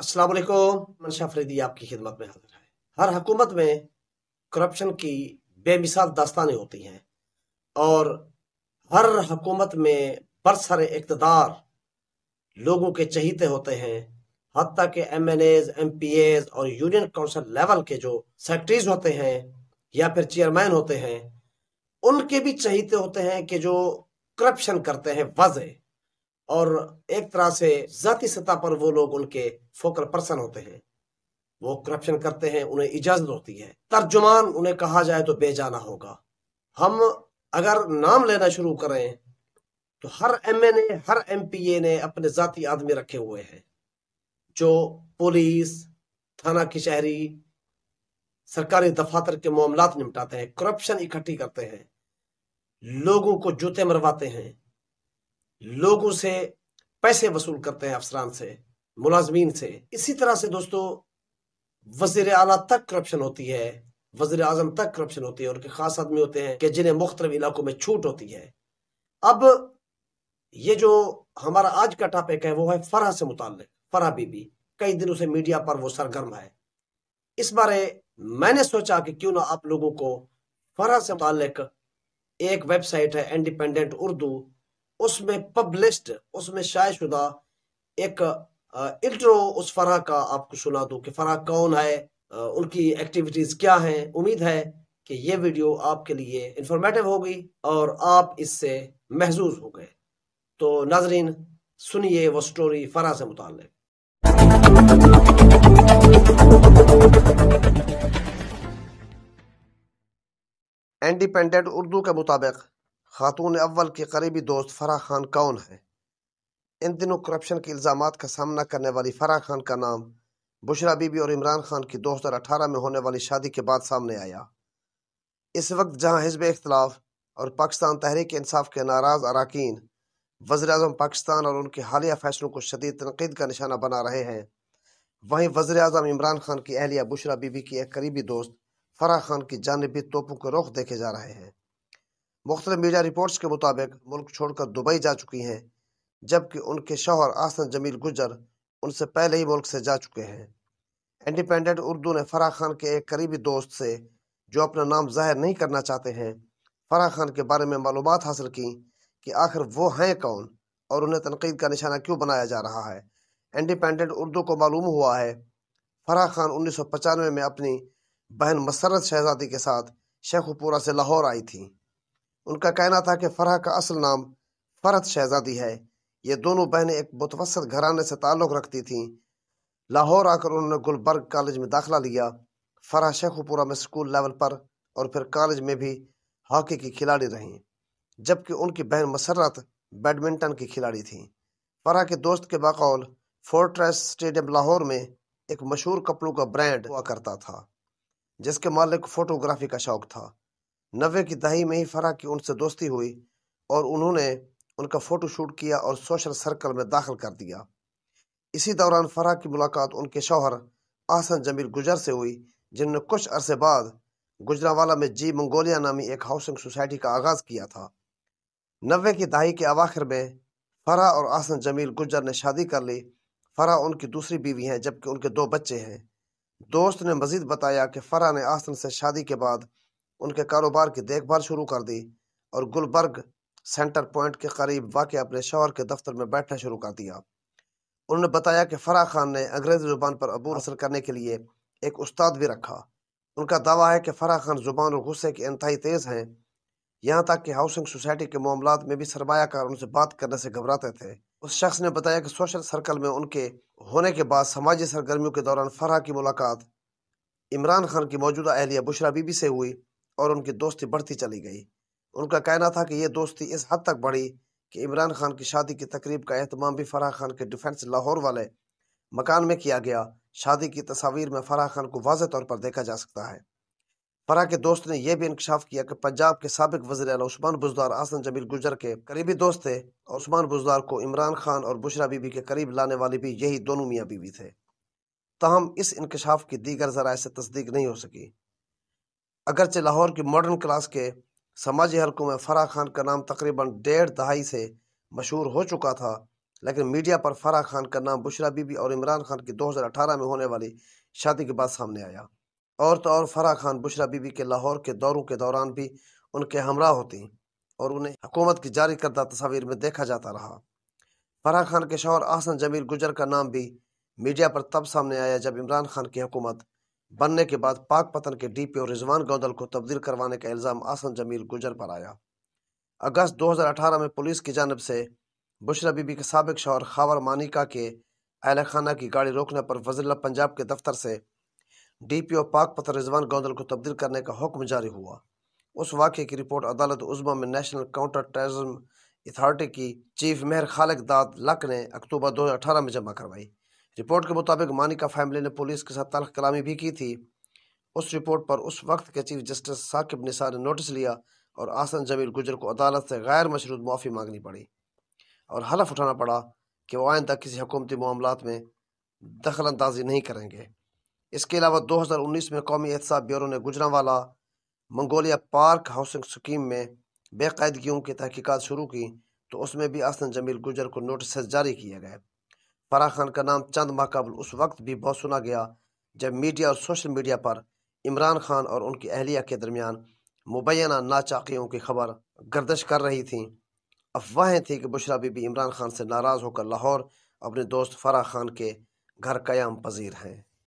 अस्सलाम वालेकुम मनशा फरीदी आपकी खिदमत में हाजिर है हर हकूमत में करप्शन की बेमिसाल दास्तानें होती हैं और हर हकूमत में बरसर इकतदार लोगों के चहीते होते हैं हती के M N As M P As और यूनियन काउंसिल लेवल के जो सेक्रेटरीज होते हैं या फिर चेयरमैन होते हैं उनके भी चहीते होते हैं कि जो करप्शन करते हैं वजह और एक तरह से जाती सतह पर वो लोग उनके फोकल पर्सन होते हैं वो करप्शन करते हैं उन्हें इजाजत होती है तर्जुमान उन्हें कहा जाए तो बेजाना होगा हम अगर नाम लेना शुरू करें तो हर एम एन ए हर एम पी ए ने अपने जाती आदमी रखे हुए हैं जो पुलिस थाना की शहरी सरकारी दफातर के मामला निपटाते हैं करप्शन इकट्ठी करते हैं लोगों को जूते मरवाते हैं लोगों से पैसे वसूल करते हैं अफसरान से मुलाजमीन से इसी तरह से दोस्तों वजीर आला तक करप्शन होती है वजीर आजम तक करप्शन होती है उनके खास आदमी होते हैं कि जिन्हें मुख्तल इलाकों में छूट होती है अब ये जो हमारा आज का टॉपिक है वो है फरह से मुतल फरा बीबी कई दिनों से मीडिया पर वो सरगर्म है इस बारे मैंने सोचा कि क्यों ना आप लोगों को फरह से मुतल एक वेबसाइट है इंडिपेंडेंट उर्दू उसमें पब्लिश्ड उसमें शायशुदा एक इंट्रो उस फराह का आपको सुना दूं कि फराह कौन है उनकी एक्टिविटीज़ क्या हैं उम्मीद है कि ये वीडियो आपके लिए इंफॉर्मेटिव होगी और आप इससे महजूज हो गए तो नाजरीन सुनिए वो स्टोरी फराह से मुतल इंडिपेंडेंट उर्दू के मुताबिक खातून अव्वल के करीबी दोस्त फराह खान कौन है इन दिनों करप्शन के इल्ज़ाम का सामना करने वाली फराह खान का नाम बुशरा बीबी और इमरान खान की दो हज़ार अठारह में होने वाली शादी के बाद सामने आया इस वक्त जहाँ हिजब इख्तलाफ और पाकिस्तान तहरीक इंसाफ के नाराज़ अरकान वजर अजम पाकिस्तान और उनके हालिया फैसलों को शदीद तनकीद का निशाना बना रहे हैं वहीं वजर अजम इमरान खान की अहलिया बुशरा बीबी की एक करीबी दोस्त फराह खान की जानबी तोपों के रुख देखे जा रहे हैं मुख्तलिफ मीडिया रिपोर्ट्स के मुताबिक मुल्क छोड़कर दुबई जा चुकी हैं जबकि उनके शौहर आसन जमील गुजर उनसे पहले ही मुल्क से जा चुके हैं इंडिपेंडेंट उर्दू ने फराह खान के एक करीबी दोस्त से जो अपना नाम जाहिर नहीं करना चाहते हैं फराह खान के बारे में मालूम हासिल की कि आखिर वो हैं कौन और उन्हें तनकीद का निशाना क्यों बनाया जा रहा है इंडिपेंडेंट उर्दू को मालूम हुआ है फराह खान उन्नीस सौ पचानवे में अपनी बहन मसरत शहजादी के साथ शेखुपुरा से लाहौर आई थी उनका कहना था कि फराह का असल नाम फरत शहजादी है ये दोनों बहनें एक मुतवसत घराने से ताल्लुक़ रखती थीं लाहौर आकर उन्होंने गुलबर्ग कॉलेज में दाखिला लिया फराह शेखुपुरा में स्कूल लेवल पर और फिर कॉलेज में भी हॉकी की खिलाड़ी रहीं जबकि उनकी बहन मसरत बैडमिंटन की खिलाड़ी थी फराह के दोस्त के बकौल फोर्ट्रेस स्टेडियम लाहौर में एक मशहूर कपड़ों का ब्रांड हुआ करता था जिसके मालिक फोटोग्राफी का शौक था नबे की दहाई में ही फराह की उनसे दोस्ती हुई और उन्होंने उनका फ़ोटो शूट किया और सोशल सर्कल में दाखिल कर दिया इसी दौरान फराह की मुलाकात उनके शौहर आसन जमील गुजर से हुई जिन्होंने कुछ अरसे बाद गुजरावाला में जी मंगोलिया नामी एक हाउसिंग सोसाइटी का आगाज़ किया था नब्बे की दहाई के अवाखिर में फराह और आसन जमील गुजर ने शादी कर ली फरा उनकी दूसरी बीवी हैं जबकि उनके दो बच्चे हैं दोस्त ने मजीद बताया कि फराह ने आसन से शादी के बाद उनके कारोबार की देखभाल शुरू कर दी और गुलबर्ग सेंटर पॉइंट के करीब वाक़ अपने शोहर के दफ्तर में बैठना शुरू कर दिया उन्होंने बताया कि फराह खान ने अंग्रेज़ी ज़ुबान पर अबूर हासिल करने के लिए एक उस्ताद भी रखा उनका दावा है कि फराह खान ज़ुबान और गुस्से के इंतहाई तेज़ हैं यहाँ तक कि हाउसिंग सोसाइटी के मामला में भी सरमायाकार उनसे बात करने से घबराते थे उस शख्स ने बताया कि सोशल सर्कल में उनके होने के बाद समाजी सरगर्मियों के दौरान फराह की मुलाकात इमरान खान की मौजूदा अहलिया बुशरा बीबी से हुई और उनकी दोस्ती बढ़ती चली गई उनका कहना था कि यह दोस्ती इस हद तक बढ़ी कि इमरान खान की शादी की तकरीब का अहतमाम भी फराह खान के डिफेंस लाहौर वाले मकान में किया गया शादी की तस्वीर में फराह खान को वाज तौर पर देखा जा सकता है फराह के दोस्त ने यह भी इंकशाफ किया कि पंजाब के सबक वजी उस्मान बुजदार आसन जमील गुजर के करीबी दोस्त थे और उस्मान बुजदार को इमरान खान और बुशरा बीबी के करीब लाने वाले भी यही दोनों मियाँ बीवी थे तहम इस इंकशाफ की दीगर जराए से तस्दीक नहीं हो सकी अगरचे लाहौर की मॉडर्न क्लास के समाजी हलकों में फरा खान का नाम तकरीबन डेढ़ दहाई से मशहूर हो चुका था लेकिन मीडिया पर फरा खान का नाम बुशरा बीबी और इमरान खान की 2018 में होने वाली शादी के बाद सामने आया और तो और फरा खान बुशरा बीबी के लाहौर के दौरों के दौरान भी उनके हमरा होती और उन्हें हुकूमत की जारी करदा तस्वीर में देखा जाता रहा फराह खान के शोहर आहसन जमील गुजर का नाम भी मीडिया पर तब सामने आया जब इमरान खान की हुकूमत बनने के बाद पाक पतन के D P O Rizwan Gondal को तब्दील करवाने का इल्ज़ाम आसन जमील गुजर पर आया अगस्त 2018 में पुलिस की जानब से बुशरा बीबी के सबक शौहर खावर मानिका के अहल खाना की गाड़ी रोकने पर वजीला पंजाब के दफ्तर से डी पी ओ पाक पतन रिजवान गौदल को तब्दील करने का हुक्म जारी हुआ उस वाक़े की रिपोर्ट अदालत उजमा में नेशनल काउंटर टेररिज्म अथॉरिटी की चीफ मेहर खालिक दाद लक ने अक्टूबर दो हज़ार अठारह में जमा करवाई रिपोर्ट के मुताबिक मानिका फैमिली ने पुलिस के साथ तलख कलामी भी की थी उस रिपोर्ट पर उस वक्त के चीफ जस्टिस साकिब निसार ने नोटिस लिया और आसन जमील गुजर को अदालत से गैर मशरूद मुआफ़ी मांगनी पड़ी और हलफ उठाना पड़ा कि वह आइंदा किसी हकूमती मामला में दखल अंदाजी नहीं करेंगे इसके अलावा 2019 में कौमी एहसास ब्यूरो ने वाला मंगोलिया पार्क हाउसिंग स्कीम में बेकायदगियों की तहकीकत शुरू की तो उसमें भी आसन जमील गुजर को नोटिस जारी किए गए फराह खान का नाम चंद माह कबल उस वक्त भी बहुत सुना गया जब मीडिया और सोशल मीडिया पर इमरान खान और उनकी अहलिया के दरमियान मुबैना नाचाकियों की खबर गर्दश कर रही थी अफवाहें थी कि बुशरा बीबी इमरान खान से नाराज़ होकर लाहौर अपने दोस्त फराह खान के घर कयाम पजीर हैं